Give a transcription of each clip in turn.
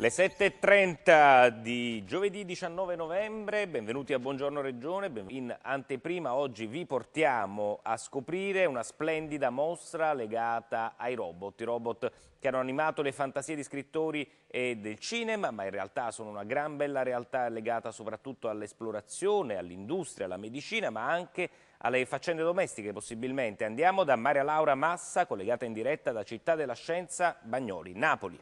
Le 7.30 di giovedì 19 novembre, benvenuti a Buongiorno Regione, in anteprima oggi vi portiamo a scoprire una splendida mostra legata ai robot, i robot che hanno animato le fantasie di scrittori e del cinema, ma in realtà sono una gran bella realtà legata soprattutto all'esplorazione, all'industria, alla medicina, ma anche alle faccende domestiche possibilmente. Andiamo da Maria Laura Massa, collegata in diretta da Città della Scienza Bagnoli, Napoli.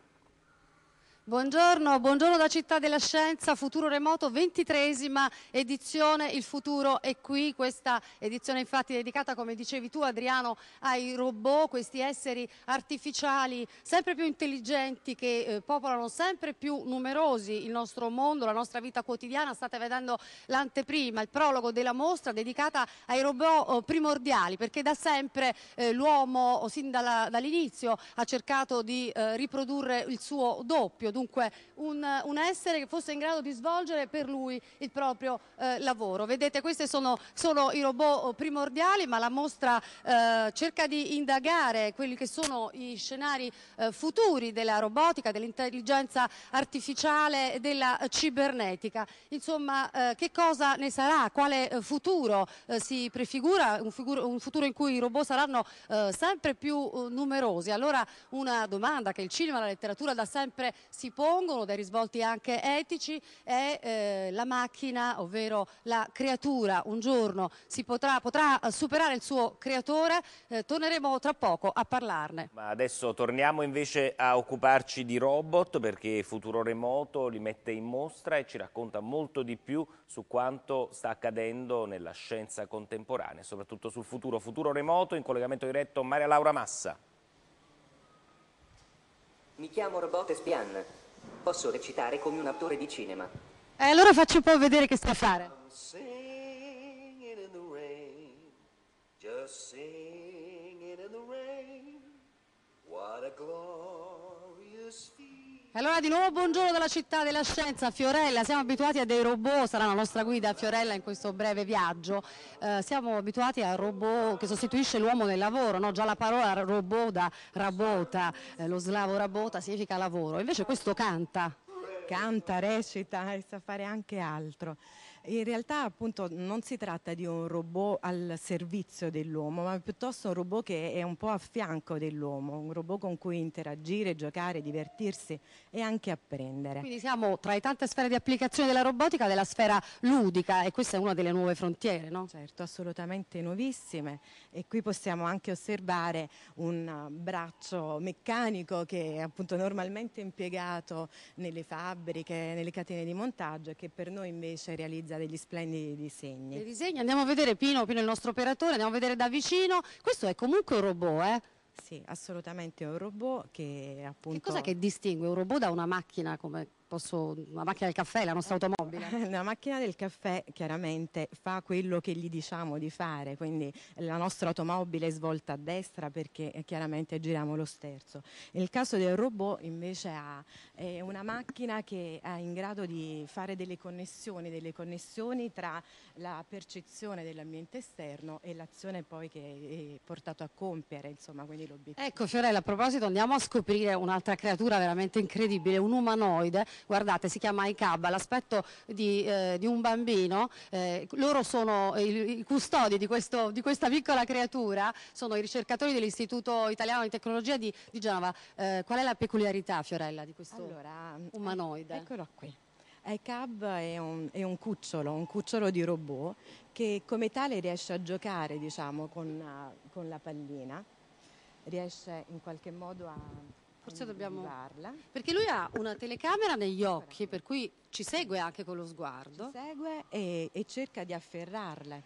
Buongiorno, buongiorno da Città della Scienza, Futuro Remoto, ventitresima edizione, il futuro è qui, questa edizione infatti è dedicata come dicevi tu Adriano ai robot, questi esseri artificiali sempre più intelligenti che eh, popolano sempre più numerosi il nostro mondo, la nostra vita quotidiana, state vedendo l'anteprima, il prologo della mostra dedicata ai robot oh, primordiali perché da sempre eh, l'uomo sin dall'inizio dall ha cercato di eh, riprodurre il suo doppio dunque un, un, essere che fosse in grado di svolgere per lui il proprio eh, lavoro. Vedete, questi sono solo i robot oh, primordiali, ma la mostra eh, cerca di indagare quelli che sono i scenari eh, futuri della robotica, dell'intelligenza artificiale e della eh, cibernetica. Insomma, eh, che cosa ne sarà? Quale eh, futuro si prefigura? Un, figuro, un, futuro in cui i robot saranno sempre più numerosi. Allora una domanda che il cinema e la letteratura da sempre si si pongono, dai risvolti anche etici, è eh, la macchina, ovvero la creatura, un giorno si potrà, potrà eh, superare il suo creatore, eh, torneremo tra poco a parlarne. Ma adesso torniamo invece a occuparci di robot perché Futuro Remoto li mette in mostra e ci racconta molto di più su quanto sta accadendo nella scienza contemporanea, soprattutto sul futuro. Futuro Remoto in collegamento diretto Maria Laura Massa. Mi chiamo Robot Espian Posso recitare come un attore di cinema. Eh, allora faccio un po' vedere che sta a fare. just in the Rain, what a glorious feeling. Allora di nuovo buongiorno dalla città della scienza, Fiorella, siamo abituati a dei robot, sarà la nostra guida Fiorella in questo breve viaggio, eh, siamo abituati al robot che sostituisce l'uomo nel lavoro, no? già la parola robot da rabota, eh, lo slavo rabota significa lavoro, invece questo canta. Canta, recita e sa fare anche altro. In realtà appunto non si tratta di un robot al servizio dell'uomo, ma piuttosto un robot che è un po' a fianco dell'uomo, un robot con cui interagire, giocare, divertirsi e anche apprendere. Quindi siamo tra le tante sfere di applicazione della robotica della sfera ludica e questa è una delle nuove frontiere, no? Certo, assolutamente nuovissime e qui possiamo anche osservare un braccio meccanico che è appunto normalmente impiegato nelle fabbriche, nelle catene di montaggio e che per noi invece realizza realizza degli splendidi disegni. Dei disegni, andiamo a vedere Pino, Pino è il nostro operatore, andiamo a vedere da vicino. Questo è comunque un robot, eh? Sì, assolutamente è un robot che appunto... Che cosa che distingue un robot da una macchina come Posso, la macchina del caffè, la nostra eh, automobile. La macchina del caffè chiaramente fa quello che gli diciamo di fare, quindi la nostra automobile è svolta a destra perché eh, chiaramente giriamo lo sterzo. Nel caso del robot invece ha, è una macchina che è in grado di fare delle connessioni, delle connessioni tra la percezione dell'ambiente esterno e l'azione poi che è portato a compiere, insomma, quindi l'obiettivo. Ecco Fiorella, a proposito andiamo a scoprire un'altra creatura veramente incredibile, un umanoide guardate si chiama ICAB, l'aspetto di, eh, di, un bambino, eh, loro sono i, i custodi di, questo, di, questa piccola creatura, sono i ricercatori dell'Istituto Italiano di Tecnologia di, di Genova. Eh, qual è la peculiarità Fiorella di questo allora, umanoide? Eh, eccolo qui. ICAB è un, è un cucciolo, un cucciolo di robot che come tale riesce a giocare diciamo, con, eh, con la pallina, riesce in qualche modo a Forse dobbiamo... Perché lui ha una telecamera negli occhi, per cui ci segue anche con lo sguardo. Ci segue e, e cerca di afferrarla.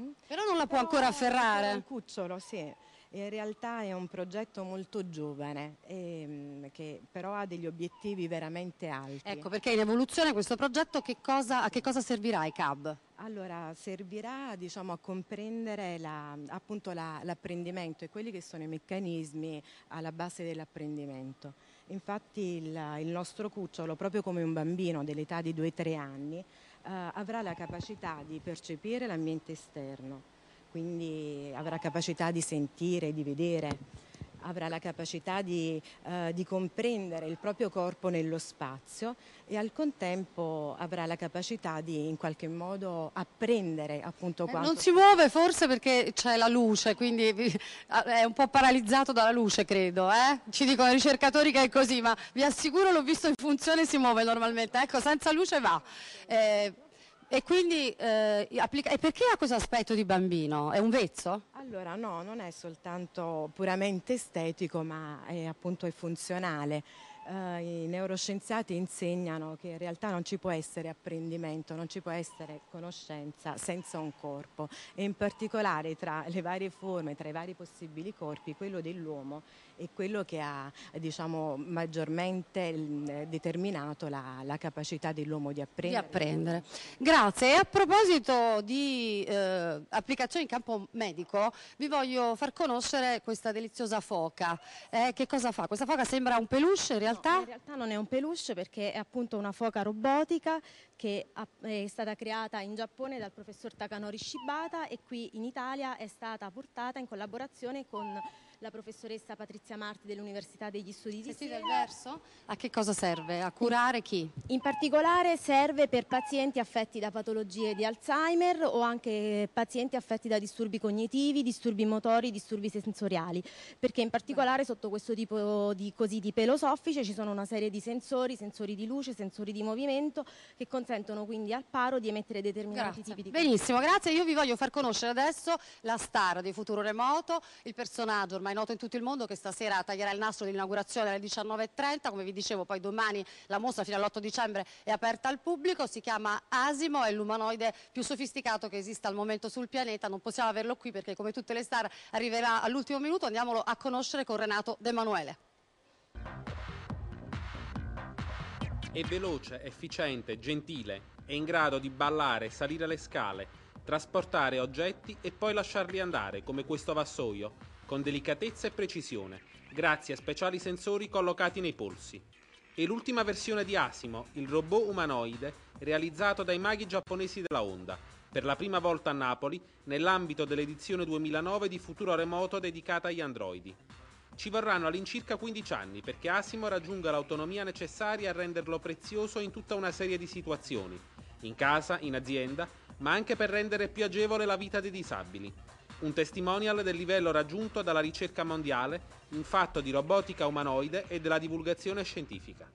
Mm? Però non la può Però ancora afferrare. È Un cucciolo, sì. In realtà è un progetto molto giovane, ehm, che però ha degli obiettivi veramente alti. Ecco, perché in evoluzione questo progetto che cosa, a che cosa servirà i CAB? Allora, servirà diciamo, a comprendere la, l'apprendimento la, e quelli che sono i meccanismi alla base dell'apprendimento. Infatti il, il, nostro cucciolo, proprio come un bambino dell'età di 2-3 anni, eh, avrà la capacità di percepire l'ambiente esterno, quindi avrà capacità di sentire, di vedere avrà la capacità di, eh, di, comprendere il proprio corpo nello spazio e al contempo avrà la capacità di in qualche modo apprendere appunto quanto... Eh, non si muove forse perché c'è la luce, quindi eh, è un po' paralizzato dalla luce credo, eh? ci dicono i ricercatori che è così, ma vi assicuro l'ho visto in funzione si muove normalmente, ecco senza luce va. Eh... E quindi eh, e perché ha questo aspetto di bambino? È un vezzo? Allora no, non è soltanto puramente estetico, ma è appunto è funzionale eh, i neuroscienziati insegnano che in realtà non ci può essere apprendimento, non ci può essere conoscenza senza un corpo e in particolare tra le varie forme, tra i vari possibili corpi, quello dell'uomo è quello che ha diciamo, maggiormente mm, determinato la, la capacità dell'uomo di apprendere. Di apprendere. Grazie. E a proposito di eh, applicazioni in campo medico, vi voglio far conoscere questa deliziosa foca. Eh, che cosa fa? Questa foca sembra un peluche, in realtà realtà? No, in realtà non è un peluche perché è appunto una foca robotica che è stata creata in Giappone dal professor Takanori Shibata e qui in Italia è stata portata in collaborazione con la professoressa Patrizia Marti dell'Università degli Studi di Siena. del verso? A che cosa serve? A curare chi? In particolare serve per pazienti affetti da patologie di Alzheimer o anche pazienti affetti da disturbi cognitivi, disturbi motori, disturbi sensoriali, perché in particolare sotto questo tipo di pelo soffice ci sono una serie di sensori, sensori di luce, sensori di movimento che consentono quindi al paro di emettere determinati grazie. tipi di Benissimo, grazie. Io vi voglio far conoscere adesso la star di Futuro Remoto, il personaggio ormai è noto in tutto il mondo che stasera taglierà il nastro dell'inaugurazione alle 19.30, come vi dicevo poi domani la mostra fino all'8 dicembre è aperta al pubblico, si chiama Asimo, è l'umanoide più sofisticato che esista al momento sul pianeta, non possiamo averlo qui perché come tutte le star arriverà all'ultimo minuto, andiamolo a conoscere con Renato De Manuele. È veloce, efficiente, gentile, è in grado di ballare, salire le scale, trasportare oggetti e poi lasciarli andare, come questo vassoio con delicatezza e precisione, grazie a speciali sensori collocati nei polsi. E l'ultima versione di Asimo, il robot umanoide, realizzato dai maghi giapponesi della Honda, per la prima volta a Napoli, nell'ambito dell'edizione 2009 di Futuro Remoto dedicata agli androidi. Ci vorranno all'incirca 15 anni perché Asimo raggiunga l'autonomia necessaria a renderlo prezioso in tutta una serie di situazioni, in casa, in azienda, ma anche per rendere più agevole la vita dei disabili un testimonial del livello raggiunto dalla ricerca mondiale in fatto di robotica umanoide e della divulgazione scientifica.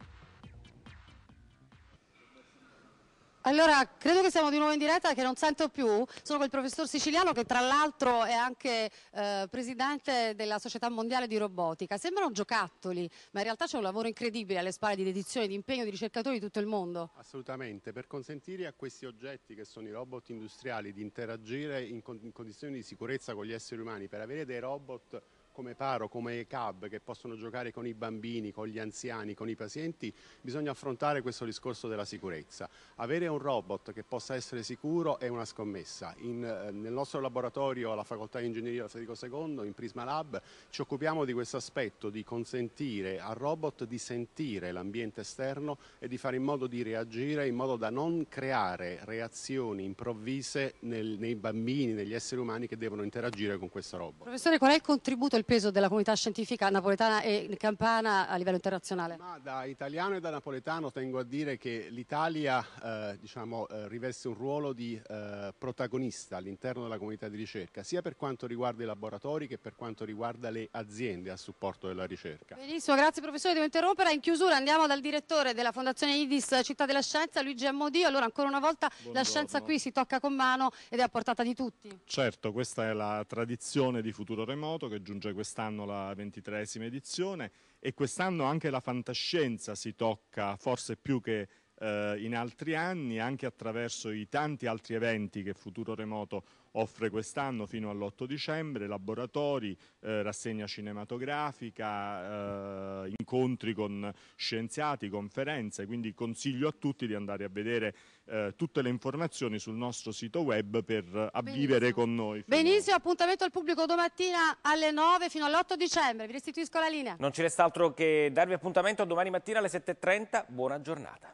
Allora, credo che siamo di nuovo in diretta, che non sento più. Sono col professor siciliano, che tra l'altro è anche eh, presidente della Società Mondiale di Robotica. Sembrano giocattoli, ma in realtà c'è un lavoro incredibile alle spalle di dedizione, di impegno di ricercatori di tutto il mondo. Assolutamente, per consentire a questi oggetti, che sono i robot industriali, di interagire in, con in condizioni di sicurezza con gli esseri umani, per avere dei robot come Paro, come CAB, che possono giocare con i bambini, con gli anziani, con i pazienti, bisogna affrontare questo discorso della sicurezza. Avere un robot che possa essere sicuro è una scommessa. In, eh, nel nostro laboratorio alla Facoltà di Ingegneria Federico II, in Prisma Lab, ci occupiamo di questo aspetto, di consentire al robot di sentire l'ambiente esterno e di fare in modo di reagire in modo da non creare reazioni improvvise nel, nei bambini, negli esseri umani che devono interagire con questo robot. Professore, qual è il contributo, il il peso della comunità scientifica napoletana e campana a livello internazionale? Ma da italiano e da napoletano tengo a dire che l'Italia eh, diciamo, eh, riveste un ruolo di eh, protagonista all'interno della comunità di ricerca, sia per quanto riguarda i laboratori che per quanto riguarda le aziende a supporto della ricerca. Benissimo, grazie professore, devo interrompere. In chiusura andiamo dal direttore della Fondazione IDIS Città della Scienza, Luigi Ammodio. Allora, ancora una volta, Buongiorno. la scienza qui si tocca con mano ed è a portata di tutti. Certo, questa è la tradizione di futuro remoto che giunge quest'anno la ventitresima edizione e quest'anno anche la fantascienza si tocca forse più che eh, in altri anni anche attraverso i tanti altri eventi che Futuro Remoto offre quest'anno fino all'8 dicembre, laboratori, eh, rassegna cinematografica, eh, incontri con scienziati, conferenze, quindi consiglio a tutti di andare a vedere eh, tutte le informazioni sul nostro sito web per avvivere con noi. Benissimo, appuntamento al pubblico domattina alle 9 fino all'8 dicembre, vi restituisco la linea. Non ci resta altro che darvi appuntamento domani mattina alle 7.30, buona giornata.